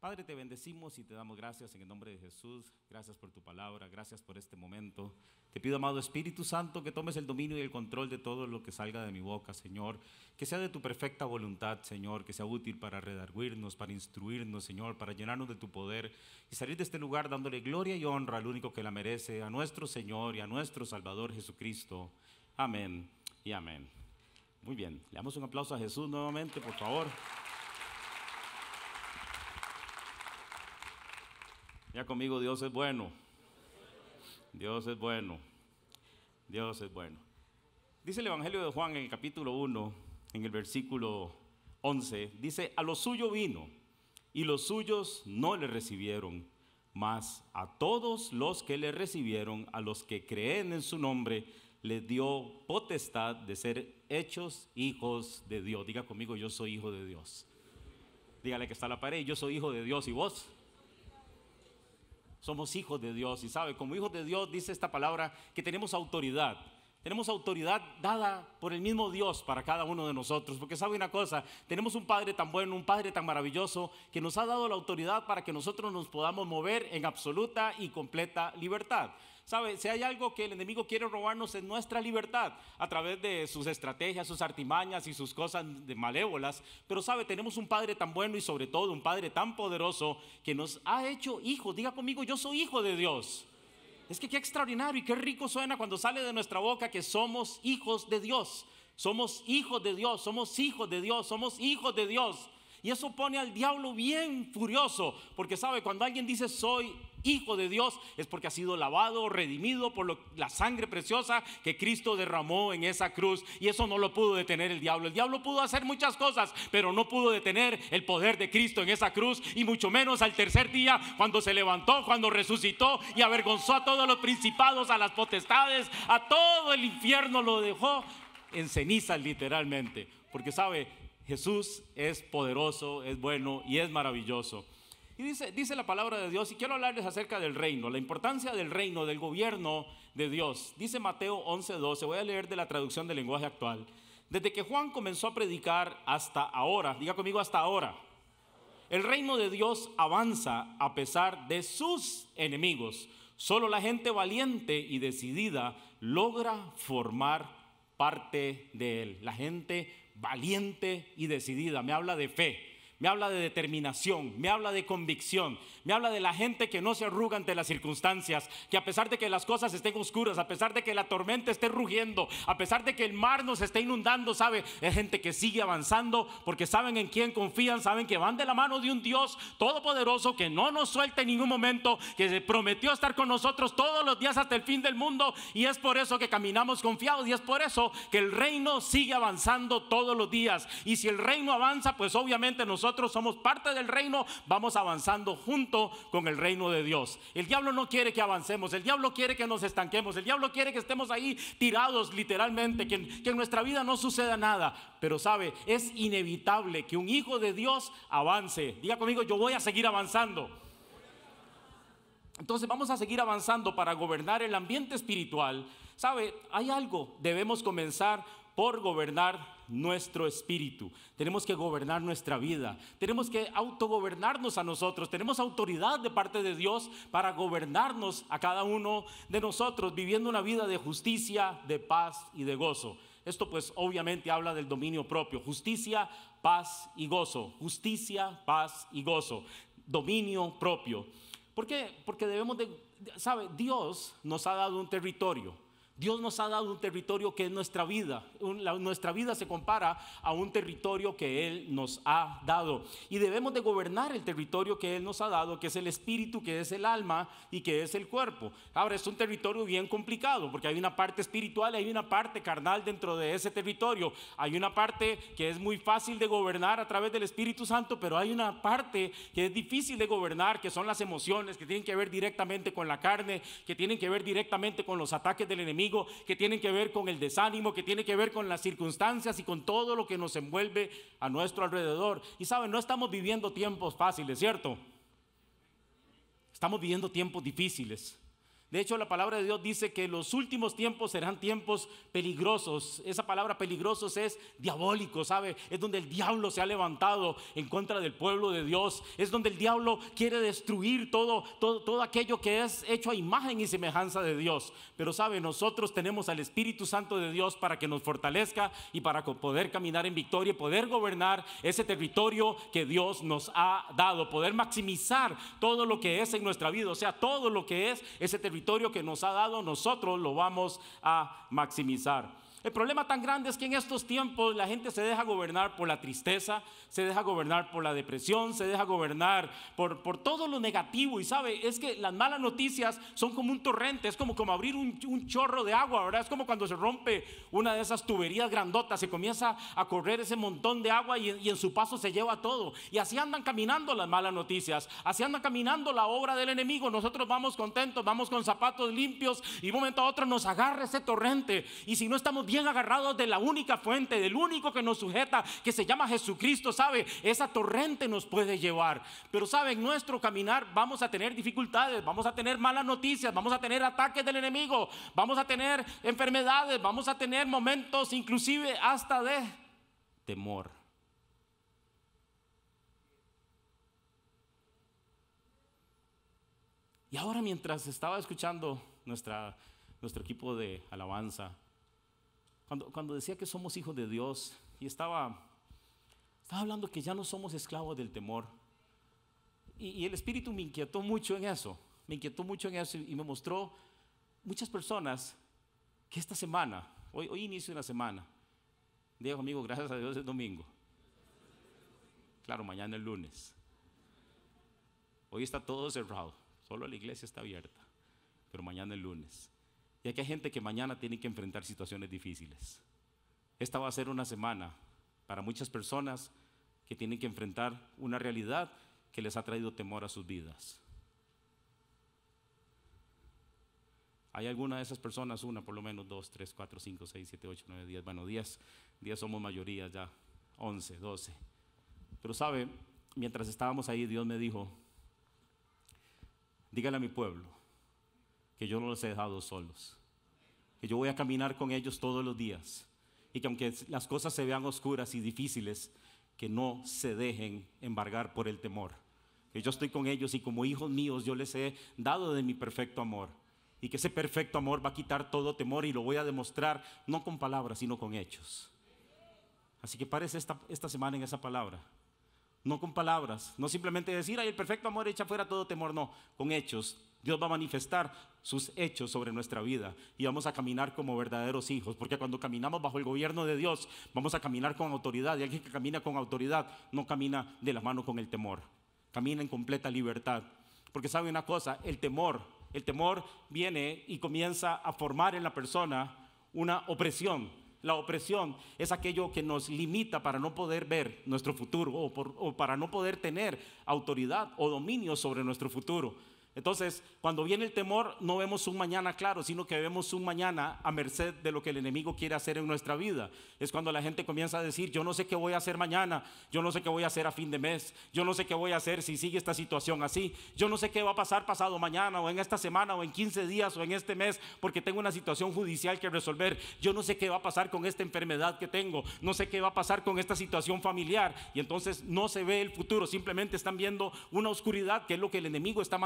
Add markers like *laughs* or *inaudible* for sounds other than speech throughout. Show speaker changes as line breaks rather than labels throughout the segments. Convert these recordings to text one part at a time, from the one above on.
Padre, te bendecimos y te damos gracias en el nombre de Jesús. Gracias por tu palabra, gracias por este momento. Te pido, amado Espíritu Santo, que tomes el dominio y el control de todo lo que salga de mi boca, Señor. Que sea de tu perfecta voluntad, Señor. Que sea útil para redarguirnos, para instruirnos, Señor, para llenarnos de tu poder y salir de este lugar dándole gloria y honra al único que la merece, a nuestro Señor y a nuestro Salvador Jesucristo. Amén y amén. Muy bien, le damos un aplauso a Jesús nuevamente, por favor. Ya conmigo, Dios es bueno. Dios es bueno. Dios es bueno. Dice el Evangelio de Juan en el capítulo 1, en el versículo 11, dice, a lo suyo vino y los suyos no le recibieron, mas a todos los que le recibieron, a los que creen en su nombre, le dio potestad de ser hechos hijos de Dios. Diga conmigo, yo soy hijo de Dios. Dígale que está la pared, yo soy hijo de Dios y vos. Somos hijos de Dios y sabe, como hijos de Dios dice esta palabra que tenemos autoridad. Tenemos autoridad dada por el mismo Dios para cada uno de nosotros. Porque sabe una cosa, tenemos un Padre tan bueno, un Padre tan maravilloso, que nos ha dado la autoridad para que nosotros nos podamos mover en absoluta y completa libertad. Sabe, si hay algo que el enemigo quiere robarnos es nuestra libertad a través de sus estrategias, sus artimañas y sus cosas de malévolas. Pero sabe, tenemos un Padre tan bueno y sobre todo un Padre tan poderoso que nos ha hecho hijos. Diga conmigo, yo soy hijo de Dios. Es que qué extraordinario y qué rico suena cuando sale de nuestra boca que somos hijos de Dios. Somos hijos de Dios, somos hijos de Dios, somos hijos de Dios. Y eso pone al diablo bien furioso, porque sabe, cuando alguien dice soy hijo de Dios es porque ha sido lavado, redimido por la sangre preciosa que Cristo derramó en esa cruz. Y eso no lo pudo detener el diablo. El diablo pudo hacer muchas cosas, pero no pudo detener el poder de Cristo en esa cruz. Y mucho menos al tercer día, cuando se levantó, cuando resucitó y avergonzó a todos los principados, a las potestades, a todo el infierno lo dejó en cenizas literalmente. Porque sabe, Jesús es poderoso, es bueno y es maravilloso. Y dice, dice la palabra de Dios, y quiero hablarles acerca del reino, la importancia del reino, del gobierno de Dios. Dice Mateo 11:12, voy a leer de la traducción del lenguaje actual. Desde que Juan comenzó a predicar hasta ahora, diga conmigo hasta ahora, el reino de Dios avanza a pesar de sus enemigos. Solo la gente valiente y decidida logra formar parte de él. La gente valiente y decidida, me habla de fe me habla de determinación, me habla de convicción, me habla de la gente que no se arruga ante las circunstancias, que a pesar de que las cosas estén oscuras, a pesar de que la tormenta esté rugiendo, a pesar de que el mar nos esté inundando, sabe, es gente que sigue avanzando porque saben en quién confían, saben que van de la mano de un Dios todopoderoso que no nos suelta en ningún momento, que se prometió estar con nosotros todos los días hasta el fin del mundo y es por eso que caminamos confiados y es por eso que el reino sigue avanzando todos los días y si el reino avanza, pues obviamente nosotros somos parte del reino, vamos avanzando junto con el reino de Dios. El diablo no quiere que avancemos, el diablo quiere que nos estanquemos, el diablo quiere que estemos ahí tirados literalmente, que, que en nuestra vida no suceda nada. Pero sabe, es inevitable que un hijo de Dios avance. Diga conmigo, yo voy a seguir avanzando. Entonces vamos a seguir avanzando para gobernar el ambiente espiritual. ¿Sabe? Hay algo. Debemos comenzar por gobernar nuestro espíritu, tenemos que gobernar nuestra vida, tenemos que autogobernarnos a nosotros, tenemos autoridad de parte de Dios para gobernarnos a cada uno de nosotros, viviendo una vida de justicia, de paz y de gozo. Esto pues obviamente habla del dominio propio, justicia, paz y gozo, justicia, paz y gozo, dominio propio. ¿Por qué? Porque debemos de, sabe, Dios nos ha dado un territorio Dios nos ha dado un territorio que es nuestra vida. nuestra vida se compara a un territorio que Él nos ha dado. Y debemos de gobernar el territorio que Él nos ha dado, que es el espíritu, que es el alma y que es el cuerpo. Ahora, es un territorio bien complicado porque hay una parte espiritual, hay una parte carnal dentro de ese territorio. Hay una parte que es muy fácil de gobernar a través del Espíritu Santo, pero hay una parte que es difícil de gobernar, que son las emociones, que tienen que ver directamente con la carne, que tienen que ver directamente con los ataques del enemigo que tienen que ver con el desánimo, que tienen que ver con las circunstancias y con todo lo que nos envuelve a nuestro alrededor. Y saben, no estamos viviendo tiempos fáciles, ¿cierto? Estamos viviendo tiempos difíciles. De hecho, la palabra de Dios dice que los últimos tiempos serán tiempos peligrosos. Esa palabra peligrosos es diabólico, ¿sabe? Es donde el diablo se ha levantado en contra del pueblo de Dios. Es donde el diablo quiere destruir todo, todo, aquello que es hecho a imagen y semejanza de Dios. Pero, ¿sabe? Nosotros tenemos al Espíritu Santo de Dios para que nos fortalezca y para poder caminar en victoria y poder gobernar ese territorio que Dios nos ha dado. Poder maximizar todo lo que es en nuestra vida, o sea, todo lo que es ese territorio territorio que nos ha dado, nosotros lo vamos a maximizar. El problema tan grande es que en estos tiempos la gente se deja gobernar por la tristeza, se deja gobernar por la depresión, se deja gobernar por, por todo lo negativo. Y sabe, es que las malas noticias son como un torrente, es como, como abrir un, chorro de agua, ¿verdad? Es como cuando se rompe una de esas tuberías grandotas, se comienza a correr ese montón de agua y, en su paso se lleva todo. Y así andan caminando las malas noticias, así andan caminando la obra del enemigo. Nosotros vamos contentos, vamos con zapatos limpios y momento a otro nos agarra ese torrente. Y si no estamos bien, agarrados de la única fuente, del único que nos sujeta, que se llama Jesucristo, ¿sabe? Esa torrente nos puede llevar. Pero, ¿sabe? En nuestro caminar vamos a tener dificultades, vamos a tener malas noticias, vamos a tener ataques del enemigo, vamos a tener enfermedades, vamos a tener momentos inclusive hasta de temor. Y ahora mientras estaba escuchando nuestra, nuestro equipo de alabanza, cuando, cuando decía que somos hijos de Dios y estaba, estaba hablando que ya no somos esclavos del temor. Y, el Espíritu me inquietó mucho en eso, me inquietó mucho en eso y, me mostró muchas personas que esta semana, hoy, hoy inicio de la semana, digo amigo gracias a Dios es domingo. Claro, mañana es lunes. Hoy está todo cerrado, solo la iglesia está abierta, pero mañana es lunes. Y aquí hay gente que mañana tiene que enfrentar situaciones difíciles. Esta va a ser una semana para muchas personas que tienen que enfrentar una realidad que les ha traído temor a sus vidas. ¿Hay alguna de esas personas? Una, por lo menos, dos, tres, cuatro, cinco, seis, siete, ocho, nueve, diez. Bueno, diez, diez somos mayoría ya. Once, doce. Pero sabe, mientras estábamos ahí, Dios me dijo, dígale a mi pueblo que yo no los he dejado solos, que yo voy a caminar con ellos todos los días y que aunque las cosas se vean oscuras y difíciles, que no se dejen embargar por el temor, que yo estoy con ellos y como hijos míos yo les he dado de mi perfecto amor y que ese perfecto amor va a quitar todo temor y lo voy a demostrar no con palabras, sino con hechos. Así que parece esta, esta semana en esa palabra. No con palabras, no simplemente decir, ay, el perfecto amor echa fuera todo temor, no, con hechos, Dios va a manifestar sus hechos sobre nuestra vida y vamos a caminar como verdaderos hijos, porque cuando caminamos bajo el gobierno de Dios, vamos a caminar con autoridad y alguien que camina con autoridad no camina de la mano con el temor, camina en completa libertad. Porque sabe una cosa, el temor, el temor viene y comienza a formar en la persona una opresión, la opresión es aquello que nos limita para no poder ver nuestro futuro o, o, para no poder tener autoridad o dominio sobre nuestro futuro. Entonces, cuando viene el temor, no vemos un mañana claro, sino que vemos un mañana a merced de lo que el enemigo quiere hacer en nuestra vida. Es cuando la gente comienza a decir, yo no sé qué voy a hacer mañana, yo no sé qué voy a hacer a fin de mes, yo no sé qué voy a hacer si sigue esta situación así, yo no sé qué va a pasar pasado mañana o en esta semana o en 15 días o en este mes, porque tengo una situación judicial que resolver, yo no sé qué va a pasar con esta enfermedad que tengo, no sé qué va a pasar con esta situación familiar. Y entonces no se ve el futuro, simplemente están viendo una oscuridad que es lo que el enemigo está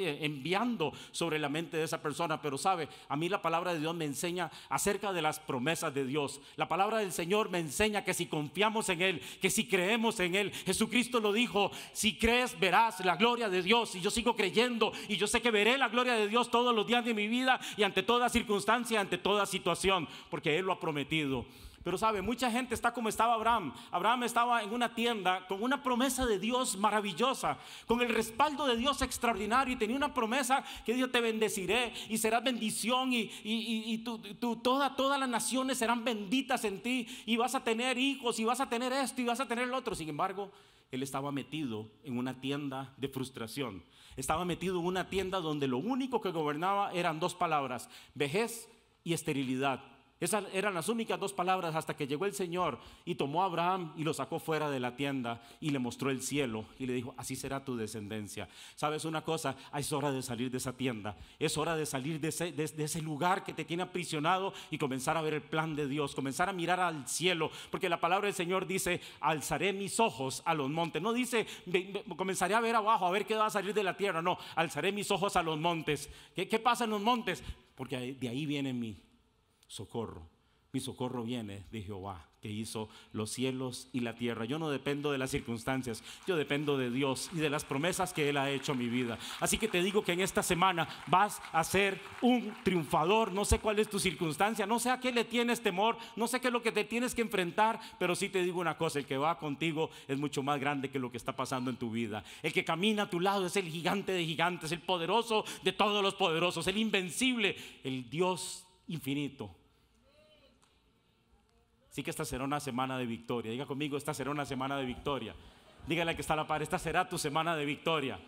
eh, enviando sobre la mente de esa persona. Pero sabe, a mí la palabra de Dios me enseña acerca de las promesas de Dios. La palabra del Señor me enseña que si confiamos en Él, que si creemos en Él, Jesucristo lo dijo, si crees verás la gloria de Dios. Y yo sigo creyendo y yo sé que veré la gloria de Dios todos los días de mi vida y ante toda circunstancia, ante toda situación, porque Él lo ha prometido. Pero sabe, mucha gente está como estaba Abraham. Abraham estaba en una tienda con una promesa de Dios maravillosa, con el respaldo de Dios extraordinario y tenía una promesa que Dios te bendeciré y serás bendición y, tú, todas las naciones serán benditas en ti y vas a tener hijos y vas a tener esto y vas a tener lo otro. Sin embargo, él estaba metido en una tienda de frustración. Estaba metido en una tienda donde lo único que gobernaba eran dos palabras, vejez y esterilidad. Esas eran las únicas dos palabras hasta que llegó el Señor y tomó a Abraham y lo sacó fuera de la tienda y le mostró el cielo y le dijo, así será tu descendencia. ¿Sabes una cosa? Ah, es hora de salir de esa tienda. Es hora de salir de ese, lugar que te tiene aprisionado y comenzar a ver el plan de Dios, comenzar a mirar al cielo. Porque la palabra del Señor dice, alzaré mis ojos a los montes. No dice, comenzaré a ver abajo, a ver qué va a salir de la tierra. No, alzaré mis ojos a los montes. ¿Qué, pasa en los montes? Porque de ahí viene mi socorro. Mi socorro viene de Jehová, que hizo los cielos y la tierra. Yo no dependo de las circunstancias, yo dependo de Dios y de las promesas que Él ha hecho a mi vida. Así que te digo que en esta semana vas a ser un triunfador. No sé cuál es tu circunstancia, no sé a qué le tienes temor, no sé qué es lo que te tienes que enfrentar, pero sí te digo una cosa, el que va contigo es mucho más grande que lo que está pasando en tu vida. El que camina a tu lado es el gigante de gigantes, el poderoso de todos los poderosos, el invencible, el Dios infinito. Sí que esta será una semana de victoria. Diga conmigo, esta será una semana de victoria. Dígale que está a la par, esta será tu semana de victoria.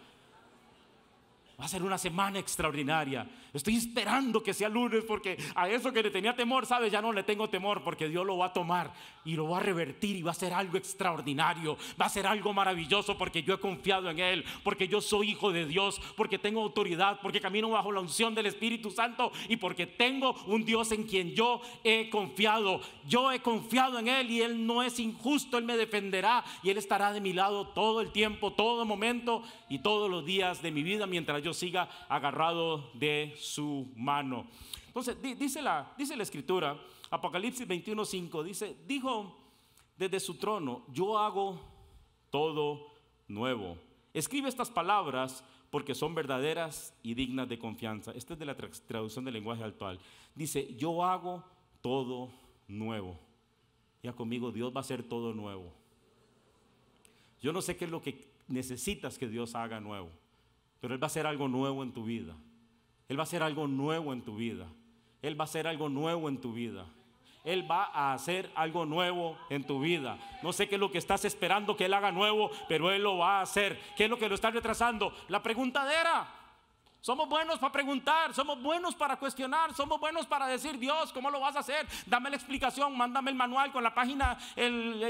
Va a ser una semana extraordinaria. Estoy esperando que sea lunes porque a eso que le tenía temor, ¿sabes? Ya no le tengo temor porque Dios lo va a tomar y lo va a revertir y va a ser algo extraordinario. Va a ser algo maravilloso porque yo he confiado en Él, porque yo soy hijo de Dios, porque tengo autoridad, porque camino bajo la unción del Espíritu Santo y porque tengo un Dios en quien yo he confiado. Yo he confiado en Él y Él no es injusto, Él me defenderá y Él estará de mi lado todo el tiempo, todo momento y todos los días de mi vida mientras yo siga agarrado de su mano. Entonces, dice, la, dice la escritura, Apocalipsis 21.5, dice, dijo desde su trono, yo hago todo nuevo. Escribe estas palabras porque son verdaderas y dignas de confianza. Esta es de la traducción del lenguaje actual. Dice, yo hago todo nuevo. Ya conmigo, Dios va a hacer todo nuevo. Yo no sé qué es lo que necesitas que Dios haga nuevo pero Él va a hacer algo nuevo en tu vida. Él va a hacer algo nuevo en tu vida. Él va a hacer algo nuevo en tu vida. Él va a hacer algo nuevo en tu vida. No sé qué es lo que estás esperando que Él haga nuevo, pero Él lo va a hacer. ¿Qué es lo que lo está retrasando? La pregunta era, somos buenos para preguntar, somos buenos para cuestionar, somos buenos para decir, Dios, ¿cómo lo vas a hacer? Dame la explicación, mándame el manual con la página, el,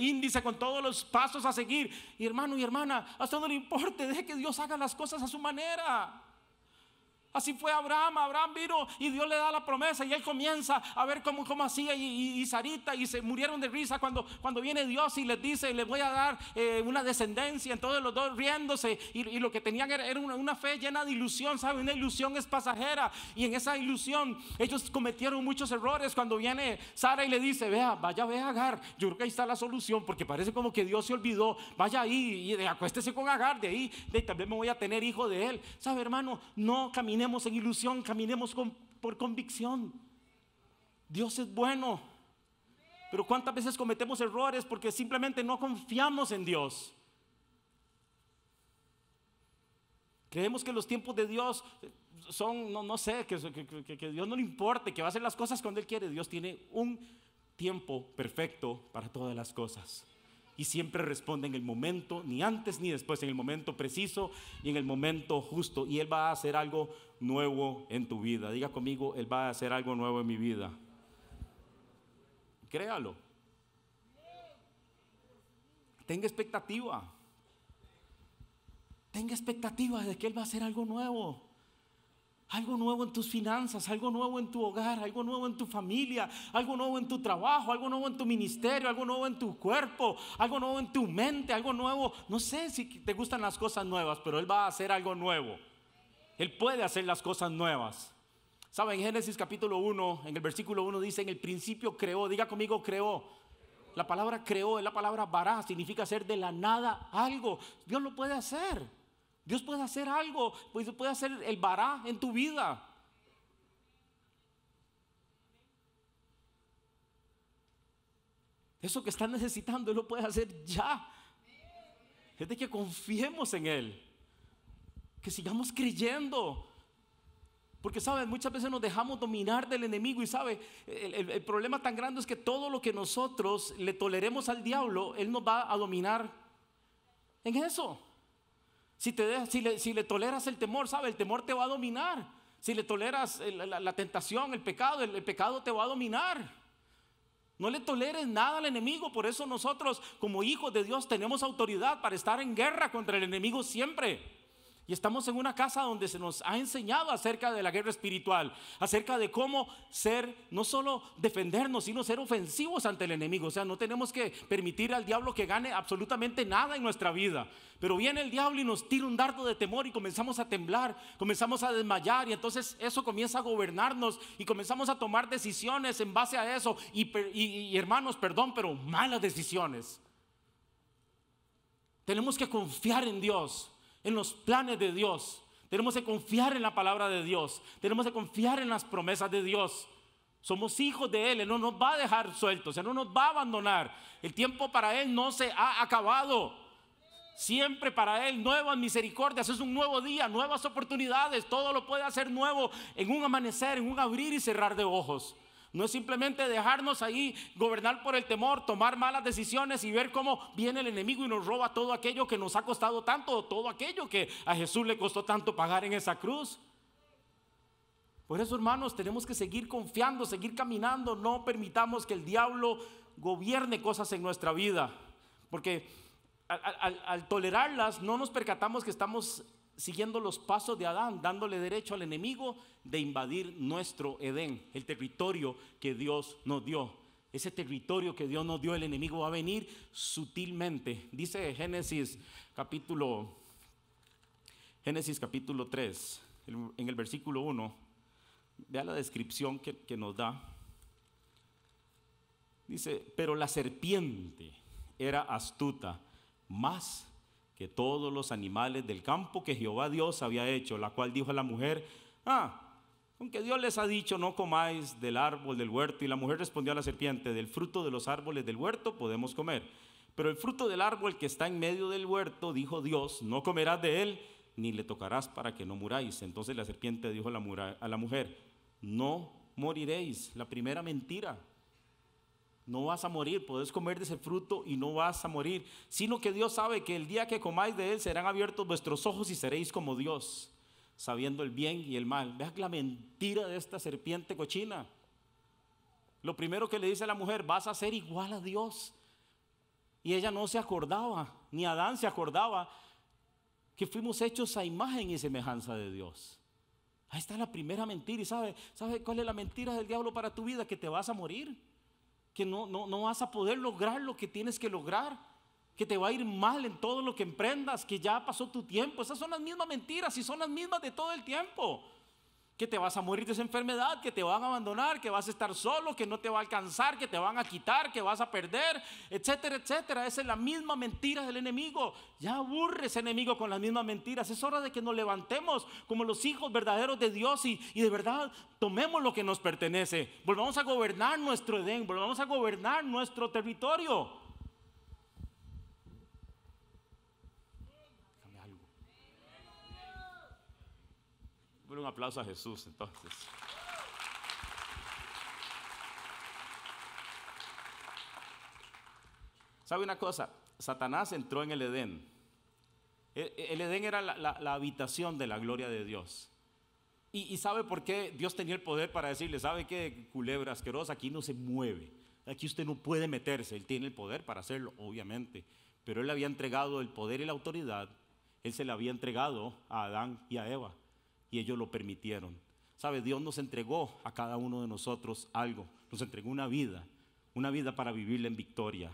índice con todos los pasos a seguir. Y hermano y hermana, hasta todo le importe, deje que Dios haga las cosas a su manera. Así fue Abraham, Abraham vino y Dios le da la promesa y él comienza a ver cómo, hacía y, Sarita y se murieron de risa cuando, cuando viene Dios y les dice, les voy a dar eh, una descendencia, entonces los dos riéndose y, lo que tenían era, una, fe llena de ilusión, ¿sabe? Una ilusión es pasajera y en esa ilusión ellos cometieron muchos errores cuando viene Sara y le dice, vea, vaya, vea Agar, yo creo que ahí está la solución porque parece como que Dios se olvidó, vaya ahí y acuéstese con Agar, de ahí, de también me voy a tener hijo de él, ¿sabe hermano? No caminé en ilusión, caminemos con, por convicción. Dios es bueno. Pero ¿cuántas veces cometemos errores porque simplemente no confiamos en Dios? Creemos que los tiempos de Dios son, no, sé, que, que, Dios no le importe, que va a hacer las cosas cuando Él quiere. Dios tiene un tiempo perfecto para todas las cosas y siempre responde en el momento, ni antes ni después, en el momento preciso y en el momento justo. Y Él va a hacer algo nuevo en tu vida. Diga conmigo, Él va a hacer algo nuevo en mi vida. Créalo. Tenga expectativa. Tenga expectativa de que Él va a hacer algo nuevo. Algo nuevo en tus finanzas, algo nuevo en tu hogar, algo nuevo en tu familia, algo nuevo en tu trabajo, algo nuevo en tu ministerio, algo nuevo en tu cuerpo, algo nuevo en tu mente, algo nuevo. No sé si te gustan las cosas nuevas, pero Él va a hacer algo nuevo. Él puede hacer las cosas nuevas. Saben, en Génesis capítulo 1, en el versículo 1 dice, en el principio creó, diga conmigo creó. La palabra creó es la palabra vará, significa hacer de la nada algo. Dios lo puede hacer. Dios puede hacer algo, pues, puede hacer el vará en tu vida. Eso que están necesitando, Él lo puede hacer ya. Es de que confiemos en Él. Que sigamos creyendo. Porque, ¿sabes? Muchas veces nos dejamos dominar del enemigo y, sabe el, problema tan grande es que todo lo que nosotros le toleremos al diablo, Él nos va a dominar en eso. Si, te dejas, si, le, toleras el temor, ¿sabe? El temor te va a dominar. Si le toleras la, tentación, el pecado, el pecado te va a dominar. No le toleres nada al enemigo. Por eso nosotros como hijos de Dios tenemos autoridad para estar en guerra contra el enemigo siempre. Y estamos en una casa donde se nos ha enseñado acerca de la guerra espiritual, acerca de cómo ser, no solo defendernos, sino ser ofensivos ante el enemigo. O sea, no tenemos que permitir al diablo que gane absolutamente nada en nuestra vida. Pero viene el diablo y nos tira un dardo de temor y comenzamos a temblar, comenzamos a desmayar y entonces eso comienza a gobernarnos y comenzamos a tomar decisiones en base a eso. Y, hermanos, perdón, pero malas decisiones. Tenemos que confiar en Dios en los planes de Dios. Tenemos que confiar en la palabra de Dios. Tenemos que confiar en las promesas de Dios. Somos hijos de Él. Él no nos va a dejar sueltos. Él no nos va a abandonar. El tiempo para Él no se ha acabado. Siempre para Él nuevas misericordias. Es un nuevo día, nuevas oportunidades. Todo lo puede hacer nuevo en un amanecer, en un abrir y cerrar de ojos. No es simplemente dejarnos ahí gobernar por el temor, tomar malas decisiones y ver cómo viene el enemigo y nos roba todo aquello que nos ha costado tanto, todo aquello que a Jesús le costó tanto pagar en esa cruz. Por eso, hermanos, tenemos que seguir confiando, seguir caminando. No permitamos que el diablo gobierne cosas en nuestra vida. Porque al, al tolerarlas no nos percatamos que estamos siguiendo los pasos de Adán, dándole derecho al enemigo de invadir nuestro Edén, el territorio que Dios nos dio. Ese territorio que Dios nos dio, el enemigo va a venir sutilmente. Dice Génesis capítulo Génesis capítulo 3, en el versículo 1, vea la descripción que, que nos da. Dice, pero la serpiente era astuta más que todos los animales del campo que Jehová Dios había hecho, la cual dijo a la mujer, ah, aunque Dios les ha dicho, no comáis del árbol del huerto, y la mujer respondió a la serpiente, del fruto de los árboles del huerto podemos comer, pero el fruto del árbol que está en medio del huerto, dijo Dios, no comerás de él, ni le tocarás para que no muráis. Entonces la serpiente dijo a la mujer, no moriréis, la primera mentira, no vas a morir, podés comer de ese fruto y no vas a morir, sino que Dios sabe que el día que comáis de él serán abiertos vuestros ojos y seréis como Dios, sabiendo el bien y el mal. Vean la mentira de esta serpiente cochina. Lo primero que le dice a la mujer, vas a ser igual a Dios. Y ella no se acordaba, ni Adán se acordaba, que fuimos hechos a imagen y semejanza de Dios. Ahí está la primera mentira. ¿Y sabe, sabe cuál es la mentira del diablo para tu vida? Que te vas a morir que no, no, vas a poder lograr lo que tienes que lograr, que te va a ir mal en todo lo que emprendas, que ya pasó tu tiempo. Esas son las mismas mentiras y son las mismas de todo el tiempo que te vas a morir de esa enfermedad, que te van a abandonar, que vas a estar solo, que no te va a alcanzar, que te van a quitar, que vas a perder, etcétera, etcétera. Esa es la misma mentira del enemigo. Ya aburre ese enemigo con las mismas mentiras. Es hora de que nos levantemos como los hijos verdaderos de Dios y, y de verdad tomemos lo que nos pertenece. Volvamos a gobernar nuestro Edén, volvamos a gobernar nuestro territorio. Un aplauso a Jesús entonces. ¿Sabe una cosa? Satanás entró en el Edén. El Edén era la, habitación de la gloria de Dios. Y, sabe por qué Dios tenía el poder para decirle, ¿sabe qué, culebra asquerosa? Aquí no se mueve. Aquí usted no puede meterse. Él tiene el poder para hacerlo, obviamente. Pero él le había entregado el poder y la autoridad. Él se le había entregado a Adán y a Eva y ellos lo permitieron. ¿Sabe? Dios nos entregó a cada uno de nosotros algo, nos entregó una vida, una vida para vivirla en victoria.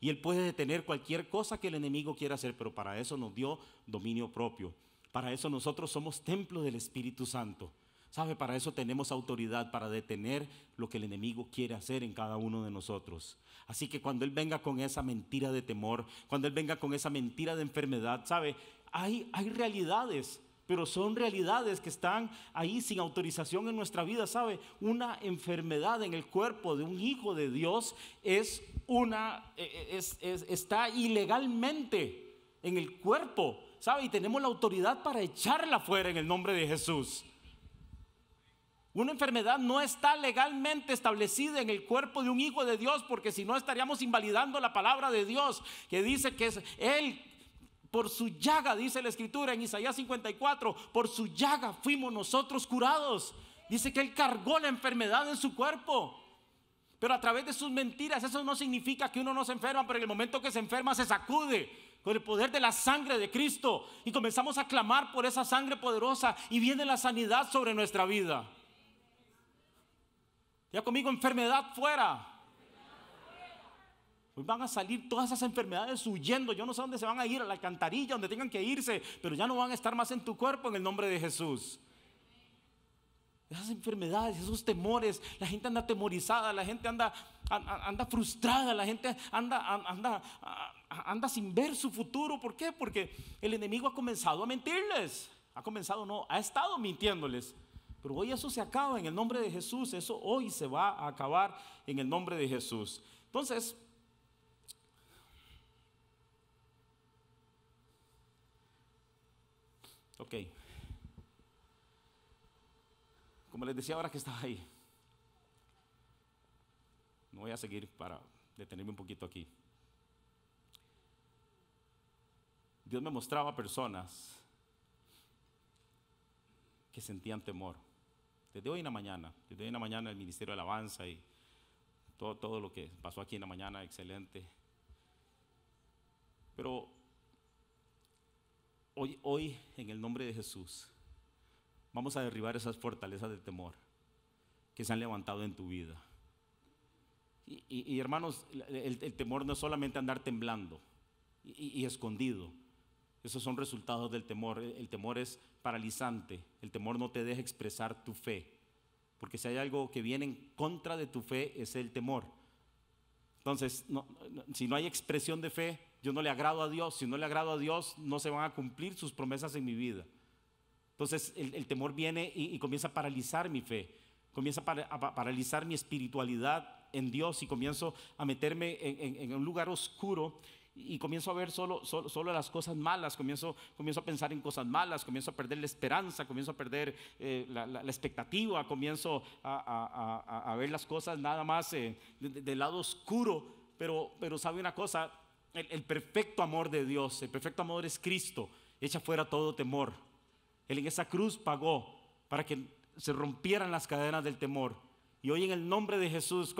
Y Él puede detener cualquier cosa que el enemigo quiera hacer, pero para eso nos dio dominio propio. Para eso nosotros somos templo del Espíritu Santo. ¿Sabe? Para eso tenemos autoridad, para detener lo que el enemigo quiere hacer en cada uno de nosotros. Así que cuando Él venga con esa mentira de temor, cuando Él venga con esa mentira de enfermedad, ¿sabe? Hay, hay realidades pero son realidades que están ahí sin autorización en nuestra vida, ¿sabe? Una enfermedad en el cuerpo de un hijo de Dios es una, e, e, está ilegalmente en el cuerpo, ¿sabe? Y tenemos la autoridad para echarla fuera en el nombre de Jesús. Una enfermedad no está legalmente establecida en el cuerpo de un hijo de Dios, porque si no estaríamos invalidando la palabra de Dios, que dice que es Él por su llaga, dice la escritura en Isaías 54, por su llaga fuimos nosotros curados. Dice que Él cargó la enfermedad en su cuerpo. Pero a través de sus mentiras, eso no significa que uno no se enferma, pero en el momento que se enferma se sacude con el poder de la sangre de Cristo. Y comenzamos a clamar por esa sangre poderosa y viene la sanidad sobre nuestra vida. Ya conmigo, enfermedad fuera. Hoy pues van a salir todas esas enfermedades huyendo. Yo no sé dónde se van a ir, a la alcantarilla, donde tengan que irse, pero ya no van a estar más en tu cuerpo en el nombre de Jesús. Esas enfermedades, esos temores, la gente anda atemorizada, la gente anda, anda frustrada, la gente anda, anda, anda sin ver su futuro. ¿Por qué? Porque el enemigo ha comenzado a mentirles. Ha comenzado, no, ha estado mintiéndoles. Pero hoy eso se acaba en el nombre de Jesús. Eso hoy se va a acabar en el nombre de Jesús. Entonces, Ok. Como les decía ahora que estaba ahí, no voy a seguir para detenerme un poquito aquí. Dios me mostraba personas que sentían temor. Desde hoy en la mañana, desde hoy en la mañana el Ministerio de Alabanza y todo, todo lo que pasó aquí en la mañana, excelente. Pero Hoy, en el nombre de Jesús, vamos a derribar esas fortalezas de temor que se han levantado en tu vida. Y, hermanos, el, temor no es solamente andar temblando y, escondido. Esos son resultados del temor. El, temor es paralizante. El temor no te deja expresar tu fe. Porque si hay algo que viene en contra de tu fe es el temor. Entonces, si no hay expresión de fe, yo no le agrado a Dios, si no le agrado a Dios no se van a cumplir sus promesas en mi vida. Entonces el, temor viene y, comienza a paralizar mi fe, comienza a, paralizar mi espiritualidad en Dios y comienzo a meterme en, un lugar oscuro y comienzo a ver solo, solo, las cosas malas, comienzo, comienzo a pensar en cosas malas, comienzo a perder la esperanza, comienzo a perder eh, la, expectativa, comienzo a, ver las cosas nada más eh, del lado oscuro, pero, pero sabe una cosa, el, perfecto amor de Dios, el perfecto amor es Cristo, echa fuera todo temor. Él en esa cruz pagó para que se rompieran las cadenas del temor. Y hoy en el nombre de Jesús,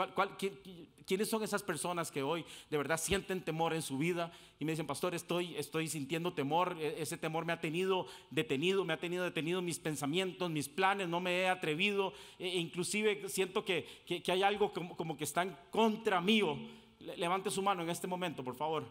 ¿quiénes son esas personas que hoy de verdad sienten temor en su vida? Y me dicen, pastor, estoy, estoy sintiendo temor, e, ese temor me ha tenido detenido, me ha tenido detenido mis pensamientos, mis planes, no me he atrevido, e, e inclusive siento que, que, hay algo como, como que están contra mío. Levante su mano en este momento, por favor.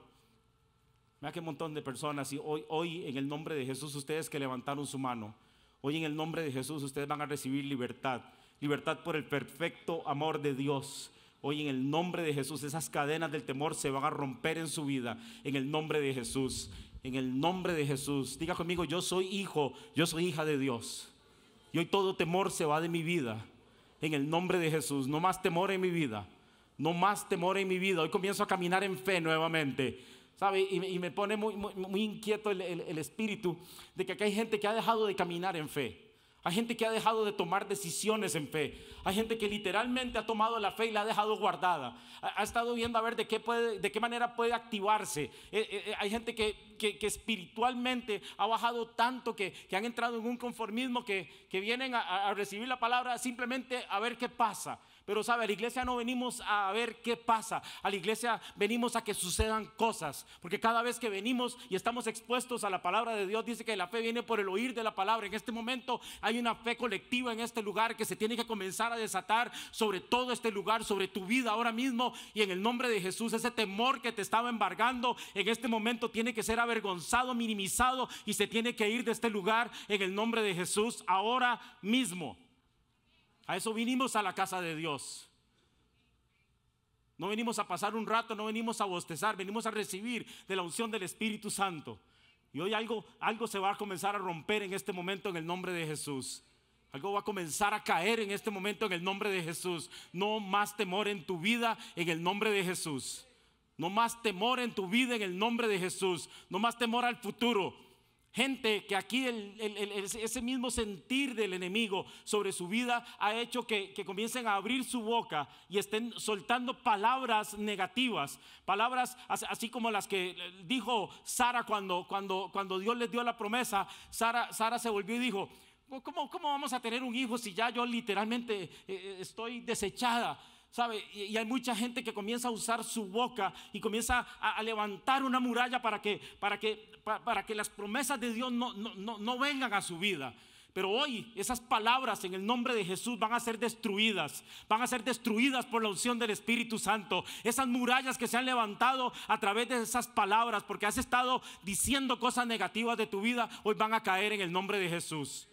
Mira qué montón de personas. Y hoy, hoy, en el nombre de Jesús, ustedes que levantaron su mano, hoy en el nombre de Jesús, ustedes van a recibir libertad. Libertad por el perfecto amor de Dios. Hoy en el nombre de Jesús, esas cadenas del temor se van a romper en su vida. En el nombre de Jesús. En el nombre de Jesús. Diga conmigo, yo soy hijo, yo soy hija de Dios. Y hoy todo temor se va de mi vida. En el nombre de Jesús. No más temor en mi vida. No más temor en mi vida. Hoy comienzo a caminar en fe nuevamente. ¿Sabe? Y, me pone muy, inquieto el, espíritu de que acá hay gente que ha dejado de caminar en fe. Hay gente que ha dejado de tomar decisiones en fe. Hay gente que literalmente ha tomado la fe y la ha dejado guardada. Ha, estado viendo a ver de qué, puede, de qué manera puede activarse. Eh, eh, eh, hay gente que, espiritualmente ha bajado tanto que, han entrado en un conformismo que, vienen a recibir la palabra simplemente a ver qué pasa. Pero sabe, a la iglesia no venimos a ver qué pasa, a la iglesia venimos a que sucedan cosas, porque cada vez que venimos y estamos expuestos a la palabra de Dios, dice que la fe viene por el oír de la palabra. En este momento hay una fe colectiva en este lugar que se tiene que comenzar a desatar sobre todo este lugar, sobre tu vida ahora mismo y en el nombre de Jesús, ese temor que te estaba embargando en este momento tiene que ser avergonzado, minimizado y se tiene que ir de este lugar en el nombre de Jesús ahora mismo. A eso vinimos a la casa de Dios. No venimos a pasar un rato, no venimos a bostezar, venimos a recibir de la unción del Espíritu Santo. Y hoy algo, algo se va a comenzar a romper en este momento en el nombre de Jesús. Algo va a comenzar a caer en este momento en el nombre de Jesús. No más temor en tu vida en el nombre de Jesús. No más temor en tu vida en el nombre de Jesús. No más temor al futuro. Gente que aquí ese mismo sentir del enemigo sobre su vida ha hecho que, comiencen a abrir su boca y estén soltando palabras negativas, palabras así como las que eh, dijo Sara cuando, cuando, cuando Dios les dio la promesa. Sara, Sara se volvió y dijo, ¿cómo, ¿cómo vamos a tener un hijo si ya yo literalmente eh, eh, estoy desechada? ¿Sabe? Y, hay mucha gente que comienza a usar su boca y comienza a, levantar una muralla para que, para que, que las promesas de Dios no, no vengan a su vida. Pero hoy esas palabras en el nombre de Jesús van a ser destruidas, van a ser destruidas por la unción del Espíritu Santo. Esas murallas que se han levantado a través de esas palabras, porque has estado diciendo cosas negativas de tu vida, hoy van a caer en el nombre de Jesús.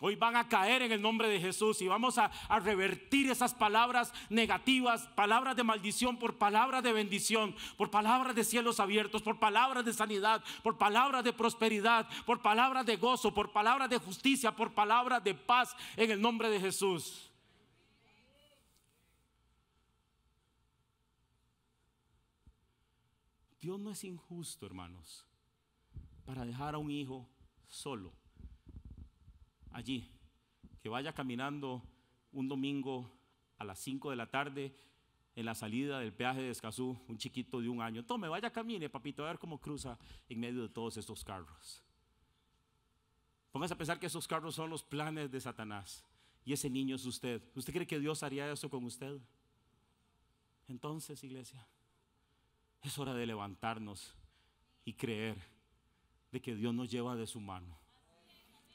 Hoy van a caer en el nombre de Jesús y vamos a, revertir esas palabras negativas, palabras de maldición por palabras de bendición, por palabras de cielos abiertos, por palabras de sanidad, por palabras de prosperidad, por palabras de gozo, por palabras de justicia, por palabras de paz en el nombre de Jesús. Dios no es injusto, hermanos, para dejar a un hijo solo allí, que vaya caminando un domingo a las 5 de la tarde en la salida del peaje de Escazú, un chiquito de un año. Tome, vaya, camine, papito, a ver cómo cruza en medio de todos estos carros. Póngase a pensar que esos carros son los planes de Satanás y ese niño es usted. ¿Usted cree que Dios haría eso con usted? Entonces, iglesia, es hora de levantarnos y creer de que Dios nos lleva de su mano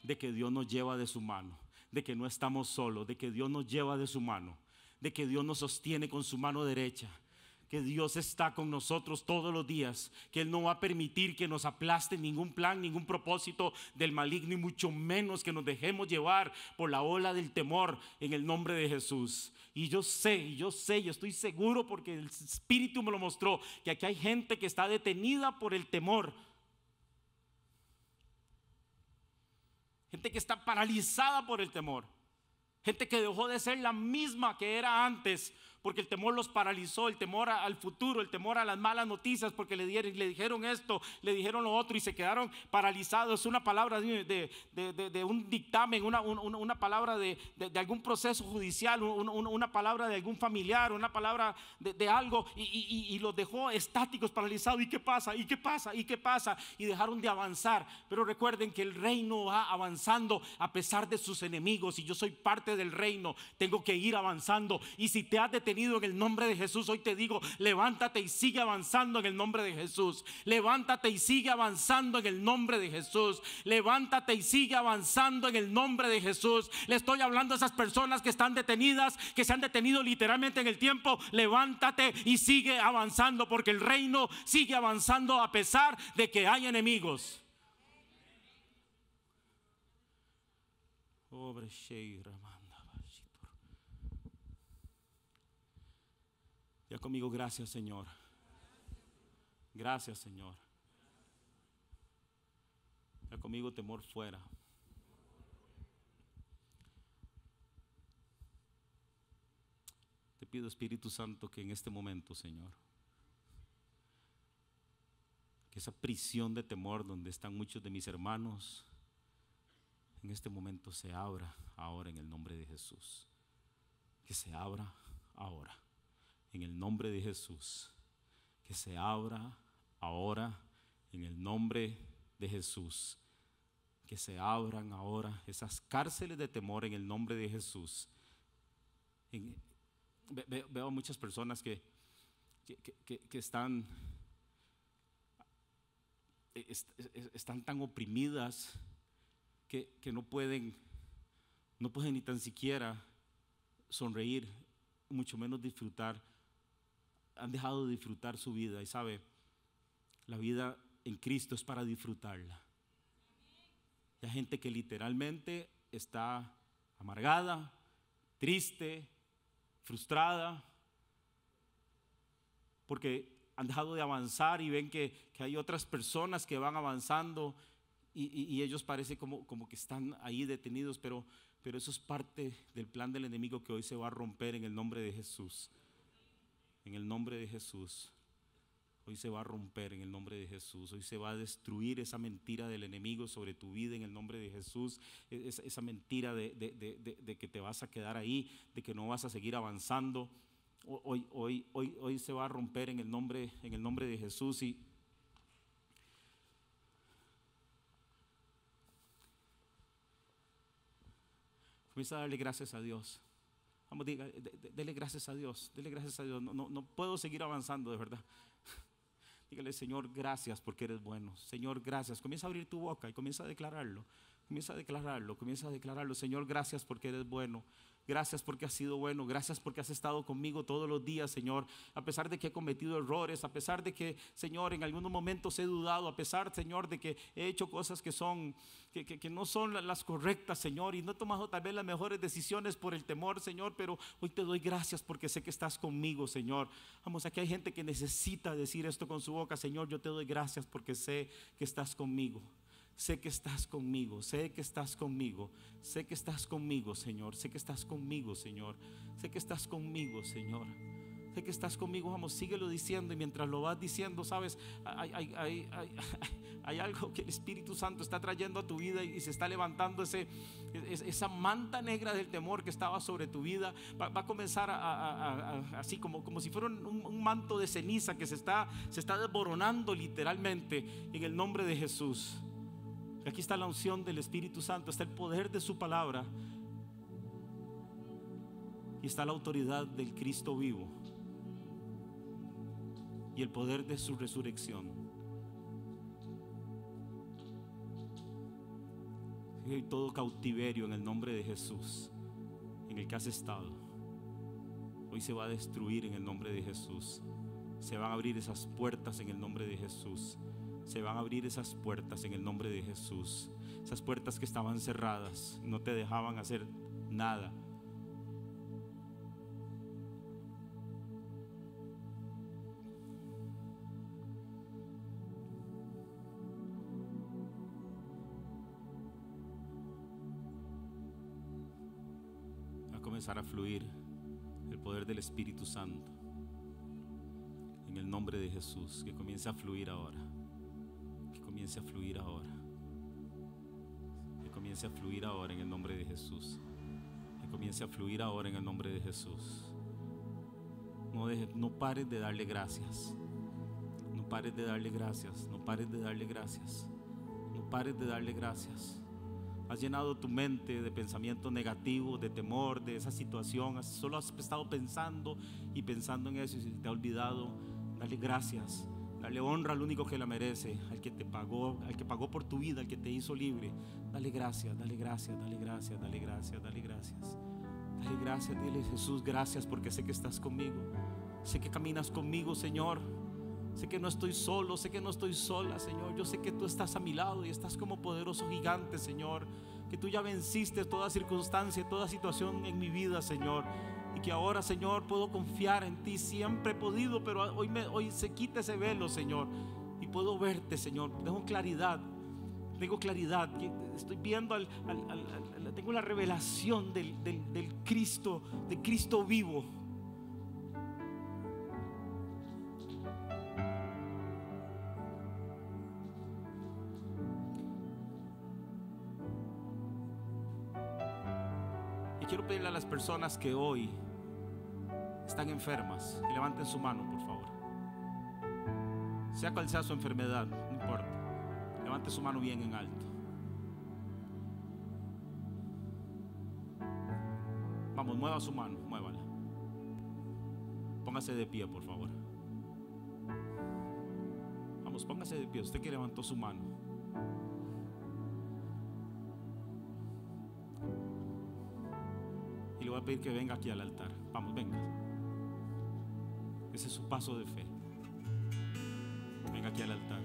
de que Dios nos lleva de su mano, de que no estamos solos, de que Dios nos lleva de su mano, de que Dios nos sostiene con su mano derecha, que Dios está con nosotros todos los días, que Él no va a permitir que nos aplaste ningún plan, ningún propósito del maligno y mucho menos que nos dejemos llevar por la ola del temor en el nombre de Jesús. Y yo sé, yo sé, yo estoy seguro porque el Espíritu me lo mostró, que aquí hay gente que está detenida por el temor gente que está paralizada por el temor, gente que dejó de ser la misma que era antes porque el temor los paralizó, el temor al futuro, el temor a las malas noticias, porque le, dijeron esto, le dijeron lo otro y se quedaron paralizados. Es una palabra de, un dictamen, una, palabra de, algún proceso judicial, una, palabra de algún familiar, una palabra de, algo y, y los dejó estáticos, paralizados. ¿Y qué pasa? ¿Y qué pasa? ¿Y qué pasa? Y dejaron de avanzar. Pero recuerden que el reino va avanzando a pesar de sus enemigos y yo soy parte del reino, tengo que ir avanzando. Y si te has detenido, en el nombre de Jesús. Hoy te digo, levántate y sigue avanzando en el nombre de Jesús. Levántate y sigue avanzando en el nombre de Jesús. Levántate y sigue avanzando en el nombre de Jesús. Le estoy hablando a esas personas que están detenidas, que se han detenido literalmente en el tiempo. Levántate y sigue avanzando porque el reino sigue avanzando a pesar de que hay enemigos. Pobre Ya conmigo, gracias Señor. Gracias Señor. Ya conmigo, temor fuera. Te pido Espíritu Santo que en este momento, Señor, que esa prisión de temor donde están muchos de mis hermanos, en este momento se abra ahora en el nombre de Jesús. Que se abra ahora en el nombre de Jesús. Que se abra ahora en el nombre de Jesús. Que se abran ahora esas cárceles de temor en el nombre de Jesús. veo muchas personas que, que, están, e, están tan oprimidas que, que no, pueden, no pueden ni tan siquiera sonreír, mucho menos disfrutar han dejado de disfrutar su vida. Y sabe, la vida en Cristo es para disfrutarla. Hay gente que literalmente está amargada, triste, frustrada, porque han dejado de avanzar y ven que, hay otras personas que van avanzando y, ellos parece como, como que están ahí detenidos, pero, pero eso es parte del plan del enemigo que hoy se va a romper en el nombre de Jesús en el nombre de Jesús. Hoy se va a romper en el nombre de Jesús. Hoy se va a destruir esa mentira del enemigo sobre tu vida en el nombre de Jesús. E-, esa mentira de, que te vas a quedar ahí, de que no vas a seguir avanzando. Hoy, hoy, hoy, hoy se va a romper en el nombre, en el nombre de Jesús. Y comienza a darle gracias a Dios dele gracias a Dios, dele gracias a Dios. no puedo seguir avanzando, de verdad. *laughs* Dígale, Señor, gracias porque eres bueno. Señor, gracias. Comienza a abrir tu boca y comienza a declararlo. Comienza a declararlo, comienza a declararlo. Señor, gracias porque eres bueno. Gracias porque has sido bueno, gracias porque has estado conmigo todos los días, Señor. A pesar de que he cometido errores, a pesar de que, Señor, en algunos momentos he dudado, a pesar, Señor, de que he hecho cosas que son, que, no son las correctas, Señor, y no he tomado tal vez las mejores decisiones por el temor, Señor, pero hoy te doy gracias porque sé que estás conmigo, Señor. Vamos, aquí hay gente que necesita decir esto con su boca, Señor, yo te doy gracias porque sé que estás conmigo. Sé que estás conmigo, sé que estás conmigo, sé que estás conmigo, Señor, sé que estás conmigo, Señor, sé que estás conmigo, Señor. Sé que estás conmigo, vamos, síguelo diciendo y mientras lo vas diciendo, sabes, hay, *laughs* algo que el Espíritu Santo está trayendo a tu vida y se está levantando ese, esa manta negra del temor que estaba sobre tu vida. Va, a comenzar a, así como, como si fuera un, manto de ceniza que se está, se está desboronando literalmente en el nombre de Jesús. Aquí está la unción del Espíritu Santo, está el poder de su palabra y está la autoridad del Cristo vivo y el poder de su resurrección. Y todo cautiverio en el nombre de Jesús, en el que has estado, hoy se va a destruir en el nombre de Jesús. Se van a abrir esas puertas en el nombre de Jesús se van a abrir esas puertas en el nombre de Jesús. Esas puertas que estaban cerradas, no te dejaban hacer nada. Va a comenzar a fluir el poder del Espíritu Santo. En el nombre de Jesús, que comience a fluir ahora comience a fluir ahora. Que comience a fluir ahora en el nombre de Jesús. Que comience a fluir ahora en el nombre de Jesús. No, no pares de darle gracias. No pares de darle gracias. No pares de darle gracias. No pares de darle gracias. Has llenado tu mente de pensamientos negativos, de temor, de esa situación. Solo has estado pensando y pensando en eso y te ha olvidado. darle gracias Dale honra al único que la merece, al que te pagó, al que pagó por tu vida, al que te hizo libre. Dale gracias, dale gracias, dale gracias, dale gracias, dale gracias. Dale gracias, dile Jesús, gracias porque sé que estás conmigo. Sé que caminas conmigo, Señor. Sé que no estoy solo, sé que no estoy sola, Señor. Yo sé que tú estás a mi lado y estás como poderoso gigante, Señor. Que tú ya venciste toda circunstancia, toda situación en mi vida, Señor. Y que ahora, Señor, puedo confiar en ti. Siempre he podido, pero hoy, me, hoy se quita ese velo, Señor. Y puedo verte, Señor. Tengo claridad. Tengo claridad. Estoy viendo, tengo la revelación del, del, del Cristo, de Cristo vivo quiero pedirle a las personas que hoy están enfermas, que levanten su mano, por favor. Sea cual sea su enfermedad, no importa. Levante su mano bien en alto. Vamos, mueva su mano, muévala. Póngase de pie, por favor. Vamos, póngase de pie. Usted que levantó su mano. pedir que venga aquí al altar. Vamos, venga. Ese es su paso de fe. Venga aquí al altar.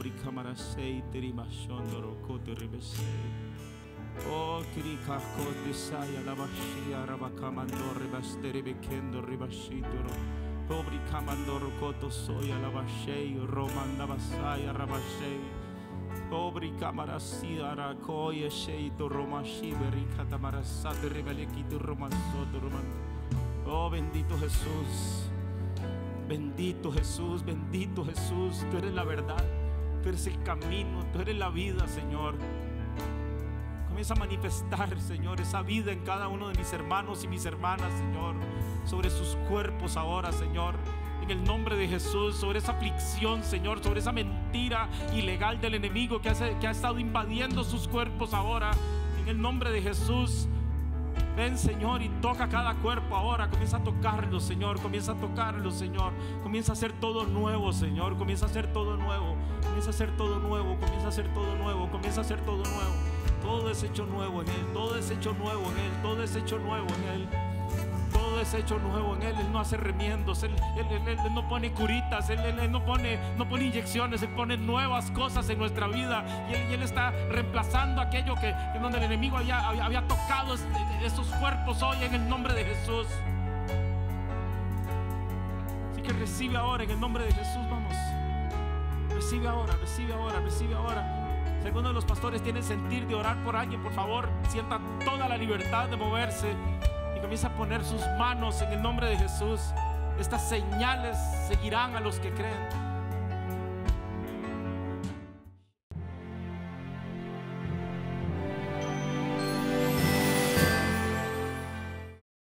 Oh, terimashondoro kote rebesei. O kirika kote saya labashia rabakamando araba bekendo rebashitoro. O soya la bashei, Roman romanda basaya rabashei. Obri camarasida racoye sheito romashi bericata marasate rebelequito romanzoto roman. Oh bendito Jesús, bendito Jesús, bendito Jesús, tú eres la verdad tú eres el camino, tú eres la vida, Señor. Comienza a manifestar, Señor, esa vida en cada uno de mis hermanos y mis hermanas, Señor, sobre sus cuerpos ahora, Señor. En el nombre de Jesús, sobre esa aflicción, Señor, sobre esa mentira ilegal del enemigo que, que ha estado invadiendo sus cuerpos ahora. En el nombre de Jesús, Ven, Señor, y toca cada cuerpo ahora. Comienza a tocarlo, Señor. Comienza a tocarlo, Señor. Comienza a hacer todo nuevo, Señor. Comienza a hacer todo nuevo. Comienza a hacer todo nuevo. Comienza a hacer todo nuevo. Comienza a hacer todo nuevo. Todo es hecho nuevo en Él. Todo es hecho nuevo en Él. Todo es hecho nuevo en Él es hecho nuevo en Él. Él no hace remiendos, Él, no pone curitas, Él, no, pone, no pone inyecciones, Él pone nuevas cosas en nuestra vida. Y Él, está reemplazando aquello que en donde el enemigo había, tocado esos cuerpos hoy en el nombre de Jesús. Así que recibe ahora en el nombre de Jesús, vamos. Recibe ahora, recibe ahora, recibe ahora. Si de los pastores tiene sentir de orar por alguien, por favor, sienta toda la libertad de moverse comienza a poner sus manos en el nombre de Jesús, estas señales seguirán a los que creen.